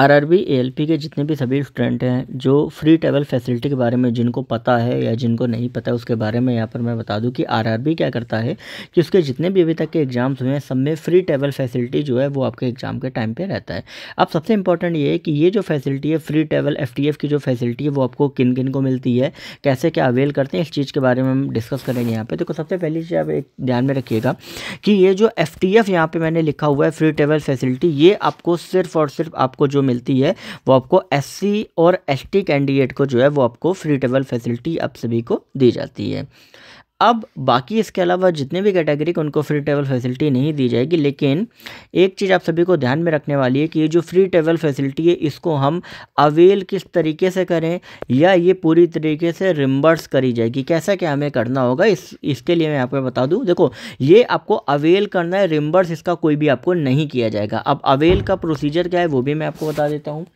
RRB ALP के जितने भी सभी स्टूडेंट हैं जो फ्री ट्रेवल फैसिलिटी के बारे में जिनको पता है या जिनको नहीं पता है उसके बारे में यहाँ पर मैं बता दूँ कि आरआरबी क्या करता है कि उसके जितने भी अभी तक के एग्ज़ाम्स हुए हैं सब में फ्री ट्रेवल फैसिलिटी जो है वो आपके एग्ज़ाम के टाइम पर रहता है अब सबसे इंपॉर्टेंट ये है कि ये जो फैसिलिटी है फ्री ट्रेवल एफ की जो फैसिलिटी है वो आपको किन किन को मिलती है कैसे क्या अवेल करते हैं इस चीज़ के बारे में हम डिस्कस करेंगे यहाँ पर देखो सबसे पहली चीज़ आप एक ध्यान में रखिएगा कि ये जो एफ टी एफ यहाँ पर मैंने लिखा हुआ है फ्री ट्रेवल फैसिलिटी ये आपको सिर्फ और सिर्फ आपको जो मिलती है वो आपको एस और एस कैंडिडेट को जो है वो आपको फ्री टेबल फैसिलिटी आप सभी को दी जाती है अब बाकी इसके अलावा जितने भी कैटेगरी के उनको फ्री ट्रेवल फैसिलिटी नहीं दी जाएगी लेकिन एक चीज़ आप सभी को ध्यान में रखने वाली है कि ये जो फ्री ट्रेवल फैसिलिटी है इसको हम अवेल किस तरीके से करें या ये पूरी तरीके से रिम्बर्स करी जाएगी कैसा क्या हमें करना होगा इस इसके लिए मैं आपको बता दूँ देखो ये आपको अवेल करना है रिम्बर्स इसका कोई भी आपको नहीं किया जाएगा अब अवेल का प्रोसीजर क्या है वो भी मैं आपको बता देता हूँ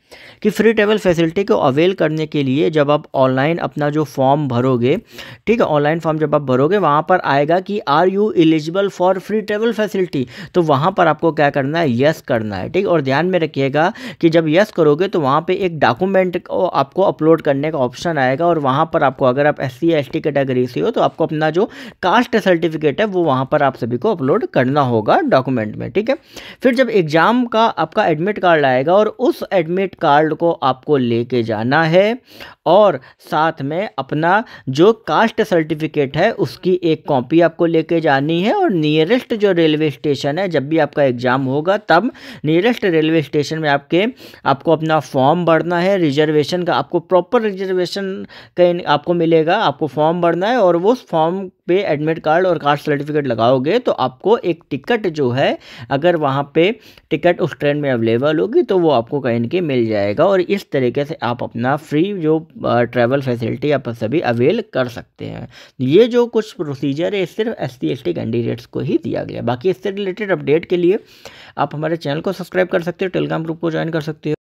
कि फ्री ट्रेवल फैसिलिटी को अवेल करने के लिए जब आप ऑनलाइन अपना जो फॉर्म भरोगे ठीक है ऑनलाइन फॉर्म जब आप भरोगे वहाँ पर आएगा कि are you eligible for free travel facility तो वहाँ पर आपको क्या करना है यस करना है ठीक और ध्यान में रखिएगा कि जब यस करोगे तो वहाँ पर एक डॉक्यूमेंट आपको अपलोड करने का ऑप्शन आएगा और वहाँ पर आपको अगर आप एस सी कैटेगरी से हो तो आपको अपना जो कास्ट सर्टिफिकेट है वो वहाँ पर आप सभी को अपलोड करना होगा डॉक्यूमेंट में ठीक है फिर जब एग्ज़ाम का आपका एडमिट कार्ड आएगा और उस एडमिट कार्ड को आपको लेके जाना है और साथ में अपना जो कास्ट सर्टिफिकेट है उसकी एक कॉपी आपको लेके जानी है और नियरेस्ट जो रेलवे स्टेशन है जब भी आपका एग्ज़ाम होगा तब नियरेस्ट रेलवे स्टेशन में आपके आपको अपना फॉर्म भरना है रिजर्वेशन का आपको प्रॉपर रिजर्वेशन कहीं आपको मिलेगा आपको फॉर्म भरना है और वो उस फॉर्म पे एडमिट कार्ड और कास्ट सर्टिफिकेट लगाओगे तो आपको एक टिकट जो है अगर वहाँ पे टिकट उस ट्रेन में अवेलेबल होगी तो वो आपको कहीं ना कहीं मिल जाएगा और इस तरीके से आप अपना फ्री जो ट्रैवल फैसिलिटी आप सभी अवेल कर सकते हैं ये जो कुछ प्रोसीजर है सिर्फ S C S T candidates को ही दिया गया बाकी इससे रिलेटेड अपडेट के लिए आप हमारे चैनल को सब्सक्राइब कर सकते हो टेलीग्राम ग्रुप को ज्वाइन कर सकते हो